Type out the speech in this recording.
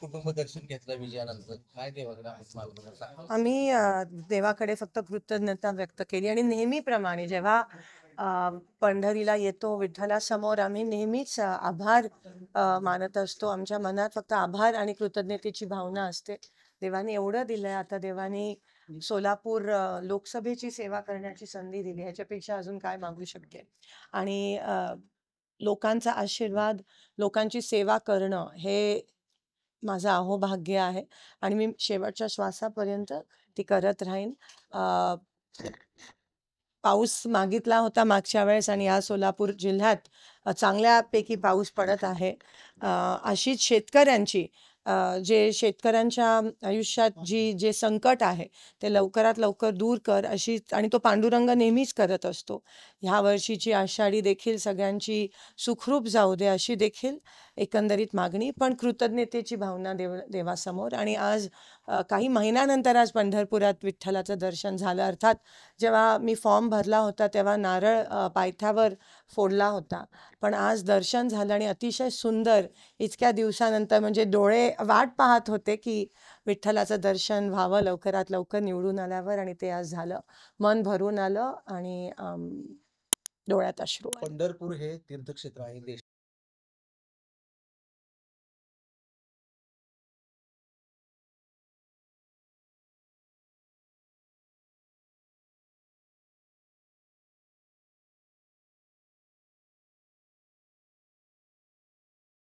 कुटुंब दर्शन घेतलं काय देवाकडे आम्ही देवाकडे फक्त कृतज्ञता व्यक्त केली आणि नेहमीप्रमाणे जेव्हा पंढरीला येतो विठ्ठलासमोर आम्ही नेहमीच आभार मानत असतो आमच्या मनात फक्त आभार आणि कृतज्ञतेची भावना असते देवाने एवढं दिलंय आता देवाने सोलापूर लोकसभेची सेवा करण्याची संधी दिली ह्याच्यापेक्षा अजून काय मागू शकते आणि लोकांचा आशीर्वाद लोकांची सेवा करणं हे माझं भाग्य आहे आणि मी शेवटच्या श्वासापर्यंत ती करत राहीन पाऊस मागितला होता मागच्या वेळेस आणि या सोलापूर जिल्ह्यात चांगल्यापैकी पाऊस पडत आहे अशीच शेतकऱ्यांची जे शेतकऱ्यांच्या आयुष्यात हो. जी जे संकट आहे ते लवकरात लवकर दूर कर अशी आणि तो पांडुरंग नेहमीच करत असतो ह्या वर्षीची आषाढी देखील सगळ्यांची सुखरूप जाऊ दे अशी देखील एकंदरीत मागणी पण कृतज्ञतेची भावना देव देवासमोर आणि आज काही महिन्यानंतर आज पंढरपुरात विठ्ठलाचं दर्शन झालं अर्थात जेव्हा मी फॉर्म भरला होता तेव्हा नारळ पायथ्यावर फोडला होता पण आज दर्शन झालं आणि अतिशय सुंदर इतक्या दिवसानंतर म्हणजे डोळे वाट पाहत होते की विठ्ठलाचं दर्शन व्हावं लवकरात लवकर निवडून आल्यावर आणि ते आज झालं मन भरून आलं आणि डोळ्यात अश्रू पंढरपूर हे तीर्थक्षेत्र आहे